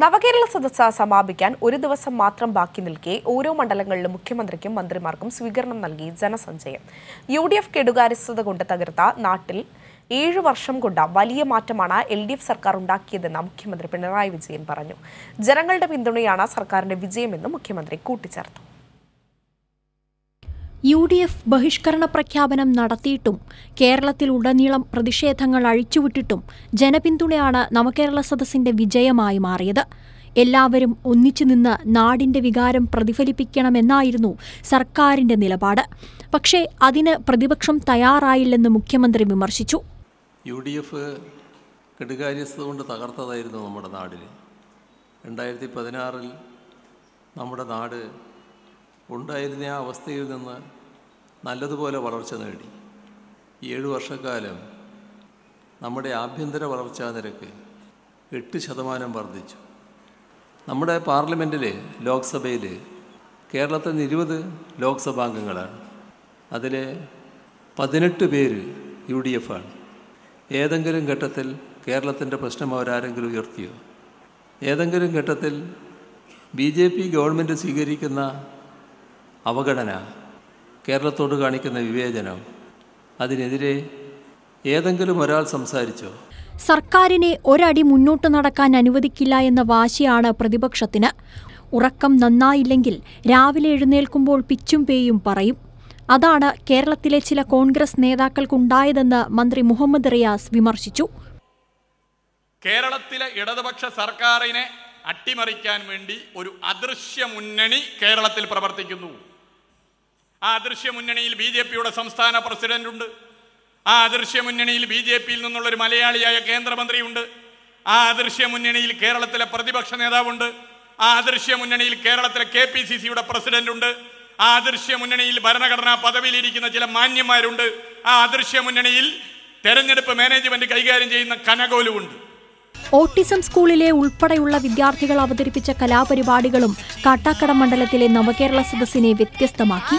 നവകേരള സദസ്സ് സമാപിക്കാൻ ഒരു ദിവസം മാത്രം ബാക്കി നിൽക്കെ ഓരോ മണ്ഡലങ്ങളിലും മുഖ്യമന്ത്രിക്കും മന്ത്രിമാർക്കും സ്വീകരണം നൽകി ജനസഞ്ചയം യു ഡി എഫ് കെടുകാര്യസ്ഥത കൊണ്ട് തകർത്ത നാട്ടിൽ ഏഴ് വർഷം കൊണ്ട് വലിയ മാറ്റമാണ് എൽ ഡി എഫ് സർക്കാർ ഉണ്ടാക്കിയതെന്ന് മുഖ്യമന്ത്രി പിണറായി വിജയൻ പറഞ്ഞു ജനങ്ങളുടെ പിന്തുണയാണ് സർക്കാരിന്റെ വിജയമെന്ന് മുഖ്യമന്ത്രി കൂട്ടിച്ചേർത്തു യു ഡി എഫ് ബഹിഷ്കരണ പ്രഖ്യാപനം നടത്തിയിട്ടും കേരളത്തിലുടനീളം പ്രതിഷേധങ്ങൾ അഴിച്ചുവിട്ടിട്ടും ജനപിന്തുണയാണ് നവകേരള സദസ്സിന്റെ വിജയമായി മാറിയത് എല്ലാവരും ഒന്നിച്ചു നിന്ന് നാടിന്റെ വികാരം പ്രതിഫലിപ്പിക്കണമെന്നായിരുന്നു സർക്കാരിന്റെ നിലപാട് പക്ഷേ അതിന് പ്രതിപക്ഷം തയ്യാറായില്ലെന്ന് മുഖ്യമന്ത്രി വിമർശിച്ചു യു ഡി എഫ് കെടുകാര്യസ്ഥത കൊണ്ട് തകർത്തതായിരുന്നു നമ്മുടെ നാടിനെ രണ്ടായിരത്തി പതിനാറിൽ നമ്മുടെ നാട് ഉണ്ടായിരുന്ന ആ അവസ്ഥയിൽ നിന്ന് നല്ലതുപോലെ വളർച്ച നേടി ഏഴു വർഷക്കാലം നമ്മുടെ ആഭ്യന്തര വളർച്ചാ നിരക്ക് എട്ട് ശതമാനം വർദ്ധിച്ചു നമ്മുടെ പാർലമെൻറ്റിൽ ലോക്സഭയിൽ കേരളത്തിൽ നിന്ന് ഇരുപത് ലോക്സഭാംഗങ്ങളാണ് അതിൽ പതിനെട്ട് പേര് യു ഡി എഫ് ആണ് ഏതെങ്കിലും ഘട്ടത്തിൽ കേരളത്തിൻ്റെ പ്രശ്നം അവരാരെങ്കിലും ഉയർത്തിയോ ഏതെങ്കിലും ഘട്ടത്തിൽ ബി ജെ പി ഗവൺമെൻറ് സ്വീകരിക്കുന്ന അവഗണന കേരളത്തോട് കാണിക്കുന്ന വിവേചനം അതിനെതിരെ ഏതെങ്കിലും ഒരാൾ സംസാരിച്ചോ സർക്കാരിനെ ഒരടി മുന്നോട്ട് നടക്കാൻ അനുവദിക്കില്ല എന്ന വാശിയാണ് പ്രതിപക്ഷത്തിന് ഉറക്കം നന്നായില്ലെങ്കിൽ രാവിലെ എഴുന്നേൽക്കുമ്പോൾ പിച്ചും പേയും പറയും അതാണ് കേരളത്തിലെ ചില കോൺഗ്രസ് നേതാക്കൾക്കുണ്ടായതെന്ന് മന്ത്രി മുഹമ്മദ് റിയാസ് വിമർശിച്ചു കേരളത്തിലെ ഇടതുപക്ഷ സർക്കാരിനെ അട്ടിമറിക്കാൻ വേണ്ടി ഒരു അദൃശ്യ മുന്നണി കേരളത്തിൽ പ്രവർത്തിക്കുന്നു ആ അദൃശ്യ മുന്നണിയിൽ ബി ജെ പിയുടെ സംസ്ഥാന പ്രസിഡന്റുണ്ട് ആ അദൃശ്യ മുന്നണിയിൽ ബി ജെ പിയിൽ നിന്നുള്ളൊരു മലയാളിയായ കേന്ദ്രമന്ത്രിയുണ്ട് ആ അദൃശ്യ മുന്നണിയിൽ കേരളത്തിലെ പ്രതിപക്ഷ നേതാവുണ്ട് ആ അദൃശ്യ മുന്നണിയിൽ കേരളത്തിലെ കെ പി സി സിയുടെ പ്രസിഡന്റുണ്ട് ആ അദൃശ്യ മുന്നണിയിൽ ഭരണഘടനാ പദവിയിലിരിക്കുന്ന ചില മാന്യന്മാരുണ്ട് ആ അദൃശ്യ മുന്നണിയിൽ തെരഞ്ഞെടുപ്പ് മാനേജ്മെന്റ് കൈകാര്യം ചെയ്യുന്ന കനകോലുമുണ്ട് ഓട്ടിസം സ്കൂളിലെ ഉൾപ്പെടെയുള്ള വിദ്യാർത്ഥികൾ അവതരിപ്പിച്ച കലാപരിപാടികളും കാട്ടാക്കട മണ്ഡലത്തിലെ നവകേരള സദസ്സിനെ വ്യത്യസ്തമാക്കി